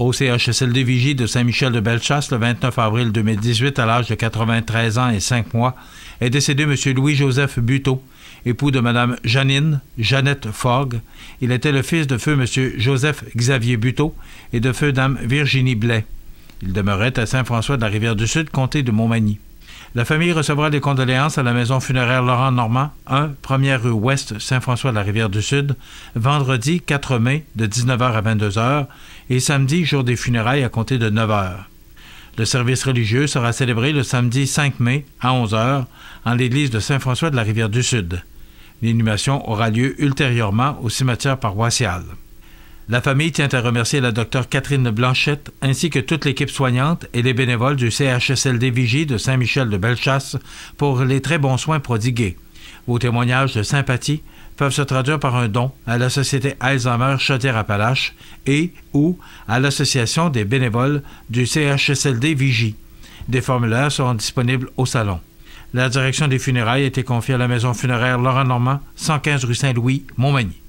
au de Vigie de Saint-Michel de Bellechasse le 29 avril 2018 à l'âge de 93 ans et 5 mois est décédé M. Louis-Joseph Buteau, époux de Mme Janine Jeannette Fogg. Il était le fils de feu M. Joseph Xavier Buteau et de feu Dame Virginie Blais. Il demeurait à Saint-François de la Rivière-du-Sud, comté de Montmagny. La famille recevra des condoléances à la maison funéraire Laurent Normand, 1, 1 rue Ouest, Saint-François-la-Rivière-du-Sud, de vendredi 4 mai de 19h à 22h et samedi, jour des funérailles, à compter de 9h. Le service religieux sera célébré le samedi 5 mai à 11h en l'église de Saint-François-de-la-Rivière-du-Sud. L'inhumation aura lieu ultérieurement au cimetière paroissial. La famille tient à remercier la docteure Catherine Blanchette ainsi que toute l'équipe soignante et les bénévoles du CHSLD Vigie de Saint-Michel de Bellechasse pour les très bons soins prodigués. Vos témoignages de sympathie peuvent se traduire par un don à la Société Alzheimer chaudière appalache et ou à l'Association des bénévoles du CHSLD Vigie. Des formulaires seront disponibles au salon. La direction des funérailles a été confiée à la maison funéraire Laurent Normand, 115 rue Saint-Louis, Montmagny.